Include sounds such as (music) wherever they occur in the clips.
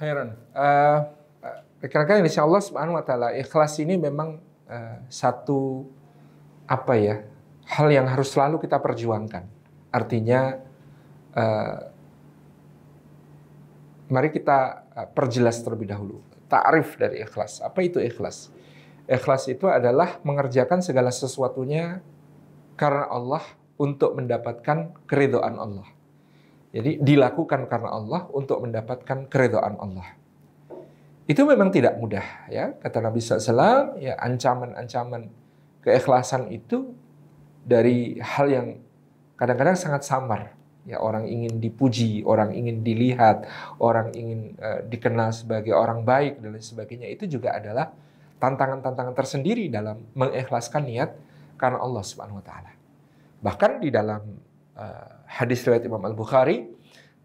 Heran. Uh, rekan-rekan insya Allah subhanahu wa ta'ala ikhlas ini memang uh, satu apa ya hal yang harus selalu kita perjuangkan. Artinya uh, mari kita eh, perjelas terlebih dahulu takrif dari ikhlas. Apa itu ikhlas? Ikhlas itu adalah mengerjakan segala sesuatunya karena Allah untuk mendapatkan keridoan Allah. Jadi dilakukan karena Allah untuk mendapatkan keridhaan Allah. Itu memang tidak mudah ya. Kata Nabi SAW, ya ancaman-ancaman keikhlasan itu dari hal yang kadang-kadang sangat samar. Ya orang ingin dipuji, orang ingin dilihat, orang ingin uh, dikenal sebagai orang baik dan lain sebagainya itu juga adalah tantangan-tantangan tersendiri dalam mengikhlaskan niat karena Allah Subhanahu wa taala. Bahkan di dalam Eh, hadis riwayat Imam Al-Bukhari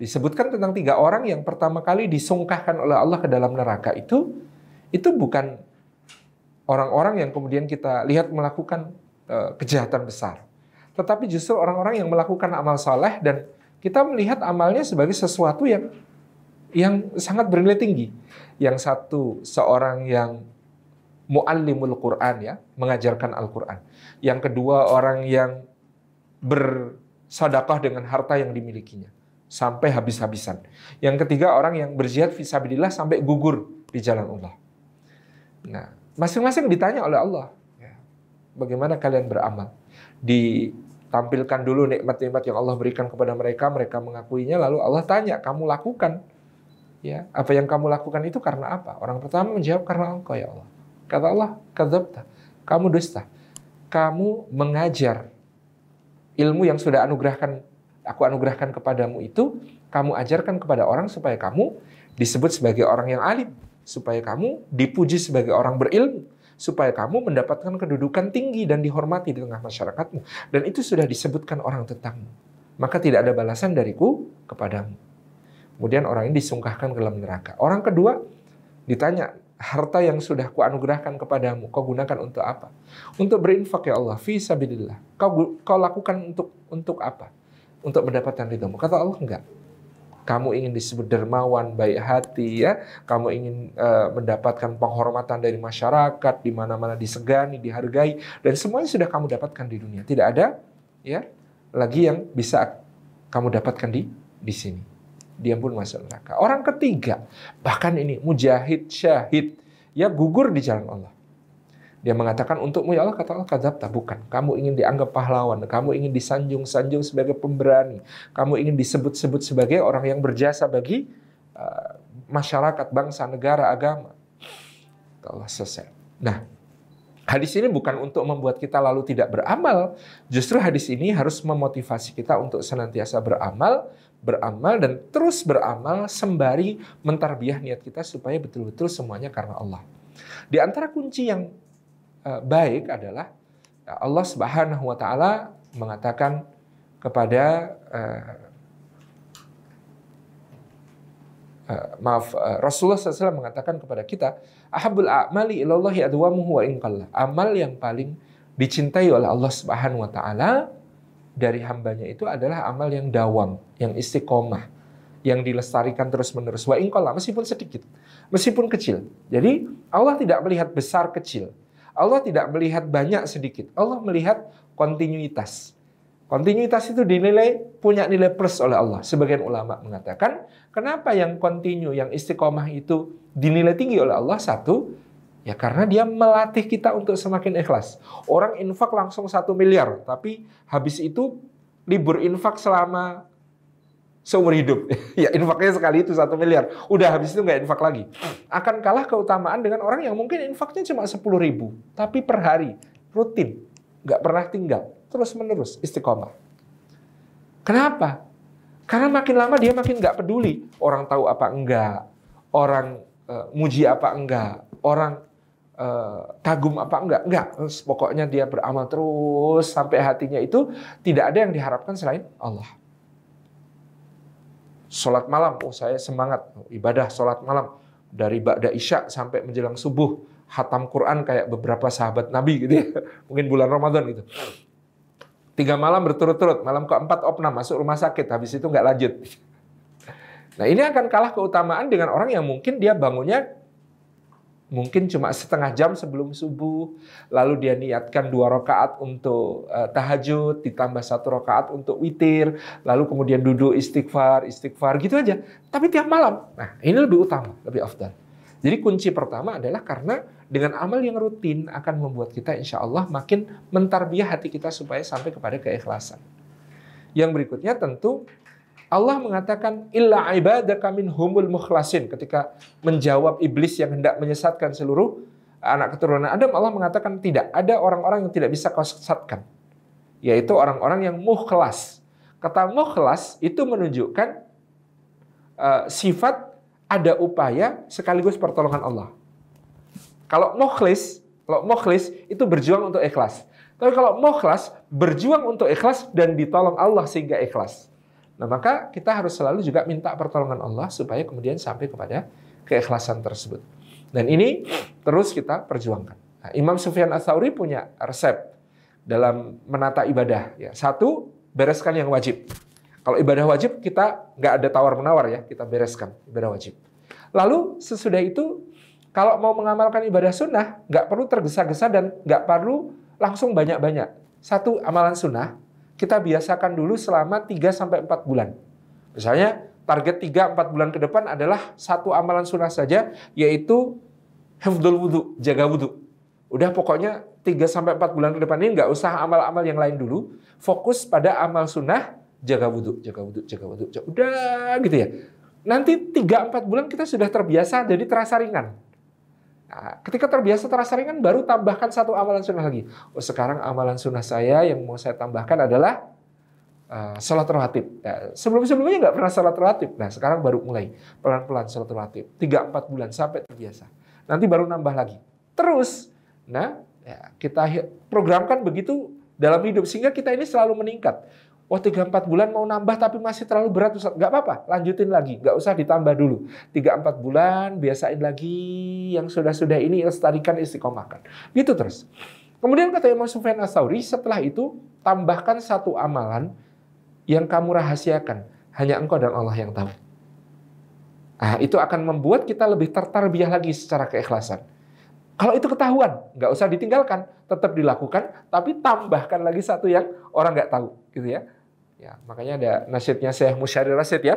disebutkan tentang tiga orang yang pertama kali disungkahkan oleh Allah ke dalam neraka itu itu bukan orang-orang yang kemudian kita lihat melakukan eh, kejahatan besar tetapi justru orang-orang yang melakukan amal saleh dan kita melihat amalnya sebagai sesuatu yang yang sangat bernilai tinggi. Yang satu seorang yang muallimul Quran ya, mengajarkan Al-Qur'an. Yang kedua orang yang ber sadakah dengan harta yang dimilikinya sampai habis-habisan. Yang ketiga orang yang berjihad visabilillah sampai gugur di jalan Allah. Nah, masing-masing ditanya oleh Allah, ya, bagaimana kalian beramal? Ditampilkan dulu nikmat-nikmat yang Allah berikan kepada mereka, mereka mengakuinya lalu Allah tanya, kamu lakukan ya, apa yang kamu lakukan itu karena apa? Orang pertama menjawab karena engkau ya Allah. Kata Allah, kadzabta. Kamu dusta. Kamu mengajar ilmu yang sudah anugerahkan aku anugerahkan kepadamu itu kamu ajarkan kepada orang supaya kamu disebut sebagai orang yang alim, supaya kamu dipuji sebagai orang berilmu, supaya kamu mendapatkan kedudukan tinggi dan dihormati di tengah masyarakatmu. Dan itu sudah disebutkan orang tentangmu. Maka tidak ada balasan dariku kepadamu. Kemudian orang ini disungkahkan ke dalam neraka. Orang kedua ditanya, harta yang sudah kuanugerahkan kepadamu, kau gunakan untuk apa? Untuk berinfak ya Allah, fi sabilillah. Kau kau lakukan untuk untuk apa? Untuk mendapatkan ridhamu. Kata Allah enggak. Kamu ingin disebut dermawan, baik hati ya. Kamu ingin uh, mendapatkan penghormatan dari masyarakat, di mana-mana disegani, dihargai dan semuanya sudah kamu dapatkan di dunia. Tidak ada ya lagi yang bisa kamu dapatkan di di sini dia pun masuk neraka. Orang ketiga, bahkan ini mujahid syahid, ya gugur di jalan Allah. Dia mengatakan untukmu ya Allah kata Allah tak bukan. Kamu ingin dianggap pahlawan, kamu ingin disanjung-sanjung sebagai pemberani, kamu ingin disebut-sebut sebagai orang yang berjasa bagi uh, masyarakat, bangsa, negara, agama. Kalau Allah selesai. Nah, Hadis ini bukan untuk membuat kita lalu tidak beramal, justru hadis ini harus memotivasi kita untuk senantiasa beramal, beramal dan terus beramal sembari mentarbiah niat kita supaya betul-betul semuanya karena Allah. Di antara kunci yang eh, baik adalah eh, Allah Subhanahu wa taala mengatakan kepada eh, maaf Rasulullah SAW mengatakan kepada kita ahabul a'mali ilallahi adwamuhu wa inqallah. Amal yang paling dicintai oleh Allah Subhanahu wa taala dari hambanya itu adalah amal yang dawam, yang istiqomah, yang dilestarikan terus-menerus. Wa inqallah, meskipun sedikit, meskipun kecil. Jadi Allah tidak melihat besar kecil. Allah tidak melihat banyak sedikit. Allah melihat kontinuitas. Kontinuitas itu dinilai punya nilai plus oleh Allah. Sebagian ulama mengatakan, kenapa yang kontinu, yang istiqomah itu dinilai tinggi oleh Allah? Satu, ya karena dia melatih kita untuk semakin ikhlas. Orang infak langsung satu miliar, tapi habis itu libur infak selama seumur hidup. (laughs) ya infaknya sekali itu satu miliar. Udah habis itu nggak infak lagi. Akan kalah keutamaan dengan orang yang mungkin infaknya cuma sepuluh ribu, tapi per hari rutin, nggak pernah tinggal terus-menerus istiqomah. Kenapa? Karena makin lama dia makin nggak peduli orang tahu apa enggak, orang uh, muji apa enggak, orang uh, kagum apa enggak, enggak. Terus pokoknya dia beramal terus sampai hatinya itu tidak ada yang diharapkan selain Allah. Sholat malam, oh saya semangat oh, ibadah sholat malam dari ba'da isya sampai menjelang subuh hatam Quran kayak beberapa sahabat Nabi gitu ya. (laughs) Mungkin bulan Ramadan gitu. Tiga malam berturut-turut, malam keempat opnam masuk rumah sakit, habis itu nggak lanjut. Nah ini akan kalah keutamaan dengan orang yang mungkin dia bangunnya mungkin cuma setengah jam sebelum subuh, lalu dia niatkan dua rakaat untuk eh, tahajud, ditambah satu rakaat untuk witir, lalu kemudian duduk istighfar, istighfar gitu aja. Tapi tiap malam, nah ini lebih utama, lebih afdal. Jadi kunci pertama adalah karena dengan amal yang rutin akan membuat kita insya Allah makin mentarbiah hati kita supaya sampai kepada keikhlasan. Yang berikutnya tentu Allah mengatakan illa ibadaka humul mukhlasin ketika menjawab iblis yang hendak menyesatkan seluruh anak keturunan Adam Allah mengatakan tidak ada orang-orang yang tidak bisa kau sesatkan yaitu orang-orang yang mukhlas. Kata mukhlas itu menunjukkan uh, sifat ada upaya sekaligus pertolongan Allah. Kalau mukhlis, kalau mukhlis itu berjuang untuk ikhlas. Tapi kalau mukhlas berjuang untuk ikhlas dan ditolong Allah sehingga ikhlas. Nah, maka kita harus selalu juga minta pertolongan Allah supaya kemudian sampai kepada keikhlasan tersebut. Dan ini terus kita perjuangkan. Nah, Imam Sufyan Atsauri punya resep dalam menata ibadah ya. Satu, bereskan yang wajib. Kalau ibadah wajib kita nggak ada tawar menawar ya, kita bereskan ibadah wajib. Lalu sesudah itu kalau mau mengamalkan ibadah sunnah nggak perlu tergesa-gesa dan nggak perlu langsung banyak-banyak. Satu amalan sunnah kita biasakan dulu selama 3 sampai 4 bulan. Misalnya target 3 4 bulan ke depan adalah satu amalan sunnah saja yaitu hafdul wudhu, jaga wudhu. Udah pokoknya 3 sampai 4 bulan ke depan ini nggak usah amal-amal yang lain dulu, fokus pada amal sunnah jaga wudhu, jaga wudhu, jaga wudhu. Jaga, ya udah gitu ya. Nanti 3-4 bulan kita sudah terbiasa jadi terasa ringan. Nah, ketika terbiasa terasa ringan baru tambahkan satu amalan sunnah lagi. Oh, sekarang amalan sunnah saya yang mau saya tambahkan adalah uh, sholat rawatib. Nah, Sebelum-sebelumnya nggak pernah sholat rawatib. Nah sekarang baru mulai pelan-pelan sholat rawatib. 3-4 bulan sampai terbiasa. Nanti baru nambah lagi. Terus, nah ya, kita programkan begitu dalam hidup sehingga kita ini selalu meningkat. Wah oh, tiga empat bulan mau nambah tapi masih terlalu berat Ustaz. Gak apa-apa, lanjutin lagi. Gak usah ditambah dulu. Tiga empat bulan, biasain lagi yang sudah-sudah ini lestarikan istiqomahkan. Gitu terus. Kemudian kata Imam Sufyan Astauri, setelah itu tambahkan satu amalan yang kamu rahasiakan. Hanya engkau dan Allah yang tahu. Nah, itu akan membuat kita lebih tertarbiah lagi secara keikhlasan. Kalau itu ketahuan, nggak usah ditinggalkan, tetap dilakukan, tapi tambahkan lagi satu yang orang nggak tahu, gitu ya. Ya, makanya ada nasihatnya saya Musyari Rasid ya.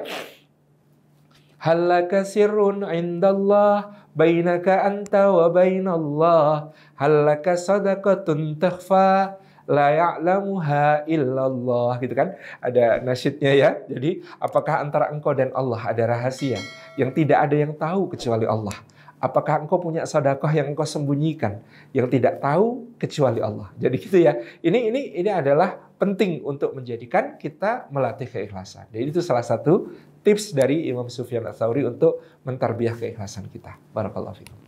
Halaka sirrun indallah bainaka anta wa bainallah halaka sadaqatun takhfa la ya'lamuha illallah gitu kan ada nasyidnya ya jadi apakah antara engkau dan Allah ada rahasia yang tidak ada yang tahu kecuali Allah apakah engkau punya sodakoh yang engkau sembunyikan yang tidak tahu kecuali Allah jadi gitu ya ini ini ini adalah penting untuk menjadikan kita melatih keikhlasan. Jadi itu salah satu tips dari Imam Sufyan Atsauri untuk mentarbiah keikhlasan kita. Barakallahu fikum.